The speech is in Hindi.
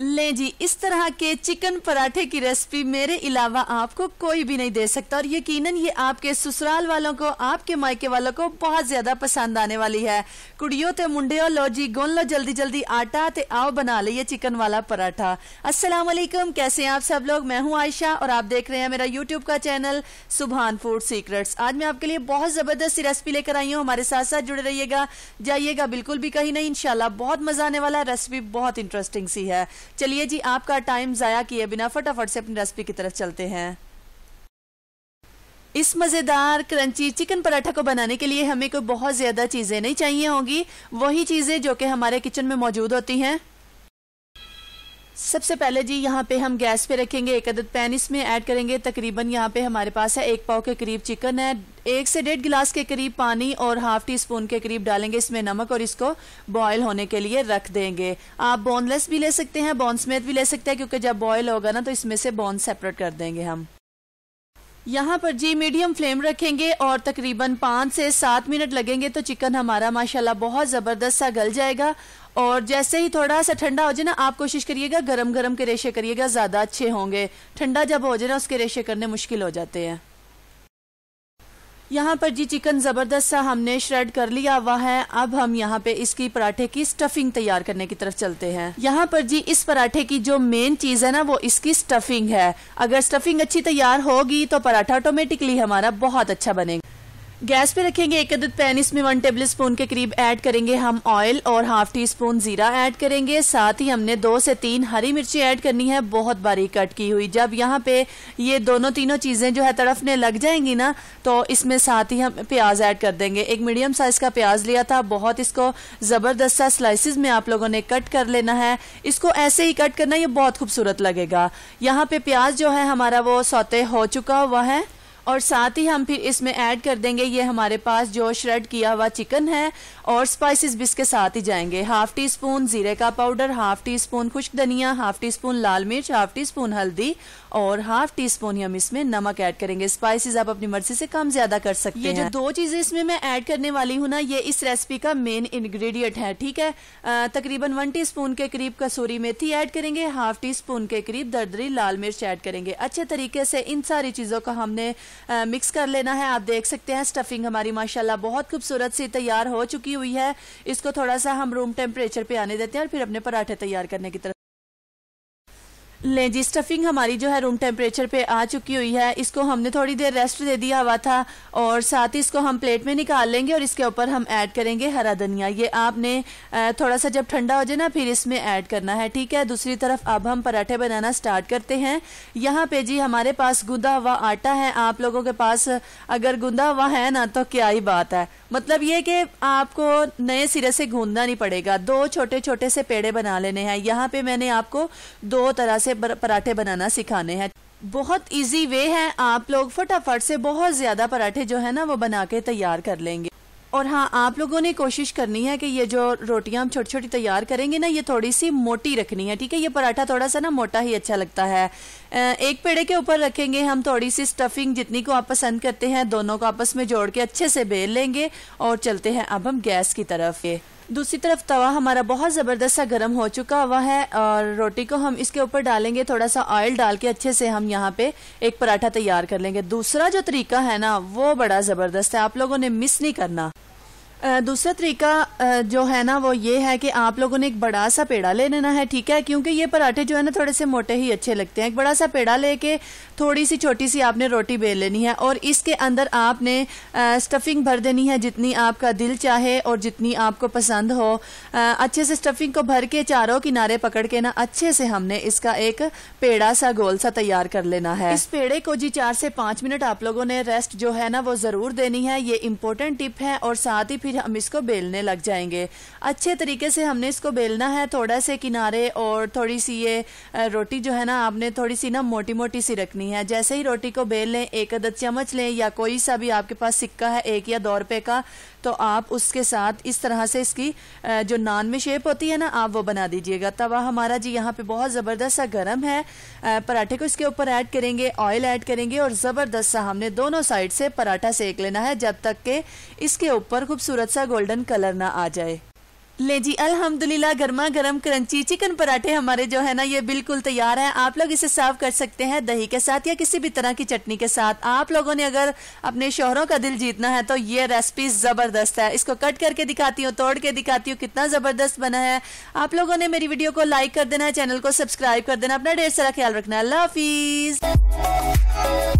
ले जी इस तरह के चिकन पराठे की रेसिपी मेरे अलावा आपको कोई भी नहीं दे सकता और यकीनन ये आपके ससुराल वालों को आपके मायके वालों को बहुत ज्यादा पसंद आने वाली है कुड़ियों ते मुंडे लो जी गुन लो जल्दी जल्दी आटा ते आओ बना लिए चिकन वाला पराठा अस्सलाम वालेकुम कैसे हैं आप सब लोग मैं हूँ आयशा और आप देख रहे हैं मेरा यूट्यूब का चैनल सुबहान फूड सीक्रेट्स आज मैं आपके लिए बहुत जबरदस्त रेसिपी लेकर आई हूँ हमारे साथ साथ जुड़े रहिएगा जाइएगा बिल्कुल भी कहीं नहीं इनशाला बहुत मजा आने वाला रेसिपी बहुत इंटरेस्टिंग सी है चलिए जी आपका टाइम ज़ाया किए बिना फटाफट से अपनी रेसिपी की तरफ चलते हैं इस मज़ेदार क्रंची चिकन पराठा को बनाने के लिए हमें कोई बहुत ज़्यादा चीज़ें नहीं चाहिए होंगी वही चीज़ें जो कि हमारे किचन में मौजूद होती हैं सबसे पहले जी यहाँ पे हम गैस पे रखेंगे एक अदद पैन इसमें ऐड करेंगे तकरीबन यहाँ पे हमारे पास है एक पाव के करीब चिकन है एक से डेढ़ गिलास के करीब पानी और हाफ टी स्पून के करीब डालेंगे इसमें नमक और इसको बॉयल होने के लिए रख देंगे आप बोनलेस भी ले सकते हैं बोन भी ले सकते हैं क्योंकि जब बॉयल होगा ना तो इसमें से बोन सेपरेट कर देंगे हम यहाँ पर जी मीडियम फ्लेम रखेंगे और तकरीबन पाँच से सात मिनट लगेंगे तो चिकन हमारा माशाल्लाह बहुत ज़बरदस्त सा गल जाएगा और जैसे ही थोड़ा सा ठंडा हो जाए ना आप कोशिश करिएगा गरम गरम के रेशे करिएगा ज़्यादा अच्छे होंगे ठंडा जब हो जाए ना उसके रेशे करने मुश्किल हो जाते हैं यहाँ पर जी चिकन ज़बरदस्त सा हमने श्रेड कर लिया हुआ है अब हम यहाँ पे इसकी पराठे की स्टफिंग तैयार करने की तरफ चलते हैं यहाँ पर जी इस पराठे की जो मेन चीज़ है ना वो इसकी स्टफिंग है अगर स्टफिंग अच्छी तैयार होगी तो पराठा ऑटोमेटिकली हमारा बहुत अच्छा बनेगा गैस पे रखेंगे एक अदद पैन इसमें वन टेबल स्पून के करीब ऐड करेंगे हम ऑयल और हाफ टी स्पून जीरा ऐड करेंगे साथ ही हमने दो से तीन हरी मिर्ची ऐड करनी है बहुत बारीक कट की हुई जब यहाँ पे ये दोनों तीनों चीज़ें जो है तड़फने लग जाएंगी ना तो इसमें साथ ही हम प्याज ऐड कर देंगे एक मीडियम साइज़ का प्याज लिया था बहुत इसको ज़बरदस्त सा स्लाइसिस में आप लोगों ने कट कर लेना है इसको ऐसे ही कट करना ये बहुत खूबसूरत लगेगा यहाँ पे प्याज जो है हमारा वो सौते हो चुका हुआ है और साथ ही हम फिर इसमें ऐड कर देंगे ये हमारे पास जो श्रेड किया हुआ चिकन है और स्पाइसेस भी इसके साथ ही जाएंगे हाफ टी स्पून जीरे का पाउडर हाफ टी स्पून खुश्क धनिया हाफ टी स्पून लाल मिर्च हाफ टी स्पून हल्दी और हाफ टी स्पून हम इसमें नमक ऐड करेंगे स्पाइसेस आप अपनी मर्जी से कम ज्यादा कर सकते ये हैं ये जो दो चीजें इसमें मैं ऐड करने वाली हूँ ना ये इस रेसिपी का मेन इंग्रेडिएंट है ठीक है तकरीबन वन टी स्पून के करीब कसूरी मेथी ऐड करेंगे हाफ टी स्पून के करीब दरदरी लाल मिर्च ऐड करेंगे अच्छे तरीके से इन सारी चीजों का हमने मिक्स कर लेना है आप देख सकते हैं स्टफिंग हमारी माशाल्लाह बहुत खूबसूरत सी तैयार हो चुकी हुई है इसको थोड़ा सा हम रूम टेम्परेचर पे आने देते हैं और फिर अपने पराठे तैयार करने की तरफ ले जी स्टफिंग हमारी जो है रूम टेम्परेचर पे आ चुकी हुई है इसको हमने थोड़ी देर रेस्ट दे दिया हुआ था और साथ ही इसको हम प्लेट में निकाल लेंगे और इसके ऊपर हम ऐड करेंगे हरा धनिया ये आपने थोड़ा सा जब ठंडा हो जाए ना फिर इसमें ऐड करना है ठीक है दूसरी तरफ अब हम पराठे बनाना स्टार्ट करते हैं यहाँ पे जी हमारे पास गुंदा हुआ आटा है आप लोगों के पास अगर गुंदा हुआ है ना तो क्या ही बात है मतलब ये कि आपको नए सिरे से गूंदना नहीं पड़ेगा दो छोटे छोटे से पेड़े बना लेने हैं यहाँ पे मैंने आपको दो तरह से कैसे पराठे बनाना सिखाने हैं बहुत इजी वे है आप लोग फटाफट से बहुत ज़्यादा पराठे जो है ना वो बना के तैयार कर लेंगे और हाँ आप लोगों ने कोशिश करनी है कि ये जो रोटियां हम छोटी छोटी तैयार करेंगे ना ये थोड़ी सी मोटी रखनी है ठीक है ये पराठा थोड़ा सा ना मोटा ही अच्छा लगता है एक पेड़े के ऊपर रखेंगे हम थोड़ी सी स्टफिंग जितनी को आप पसंद करते हैं दोनों को आपस में जोड़ के अच्छे से बेल लेंगे और चलते हैं अब हम गैस की तरफ ये दूसरी तरफ तवा हमारा बहुत ज़बरदस्त सा गर्म हो चुका हुआ है और रोटी को हम इसके ऊपर डालेंगे थोड़ा सा ऑयल डाल के अच्छे से हम यहाँ पे एक पराठा तैयार कर लेंगे दूसरा जो तरीका है ना वो बड़ा ज़बरदस्त है आप लोगों ने मिस नहीं करना दूसरा तरीका जो है ना वो ये है कि आप लोगों ने एक बड़ा सा पेड़ा ले लेना है ठीक है क्योंकि ये पराठे जो है ना थोड़े से मोटे ही अच्छे लगते हैं एक बड़ा सा पेड़ा लेके थोड़ी सी छोटी सी आपने रोटी बेल लेनी है और इसके अंदर आपने स्टफिंग भर देनी है जितनी आपका दिल चाहे और जितनी आपको पसंद हो अच्छे से स्टफिंग को भर के चारों किनारे पकड़ के ना अच्छे से हमने इसका एक पेड़ा सा गोल सा तैयार कर लेना है इस पेड़े को जी चार से पाँच मिनट आप लोगों ने रेस्ट जो है ना वो ज़रूर देनी है ये इम्पोर्टेंट टिप है और साथ ही फिर हम इसको बेलने लग जाएंगे अच्छे तरीके से हमने इसको बेलना है थोड़ा से किनारे और थोड़ी सी ये रोटी जो है ना आपने थोड़ी सी ना मोटी मोटी सी रखनी है जैसे ही रोटी को बेल लें एक अदद चम्मच लें या कोई सा भी आपके पास सिक्का है एक या दो रुपये का तो आप उसके साथ इस तरह से इसकी जो नान में शेप होती है ना आप वो बना दीजिएगा तवा हमारा जी यहाँ पे बहुत ज़बरदस्त सा गर्म है पराठे को इसके ऊपर ऐड करेंगे ऑयल ऐड करेंगे और ज़बरदस्त सा हमने दोनों साइड से पराठा सेक लेना है जब तक के इसके ऊपर खूबसूरत खूबसूरत सा गोल्डन कलर ना आ जाए ले जी अल्हम्दुलिल्लाह गर्मा गर्म क्रंची चिकन पराठे हमारे जो है ना ये बिल्कुल तैयार है आप लोग इसे सर्व कर सकते हैं दही के साथ या किसी भी तरह की चटनी के साथ आप लोगों ने अगर अपने शोहरों का दिल जीतना है तो ये रेसिपी ज़बरदस्त है इसको कट करके दिखाती हूँ तोड़ के दिखाती हूँ कितना ज़बरदस्त बना है आप लोगों ने मेरी वीडियो को लाइक कर देना चैनल को सब्सक्राइब कर देना अपना ढेर सारा ख्याल रखना अल्लाह हाफिज़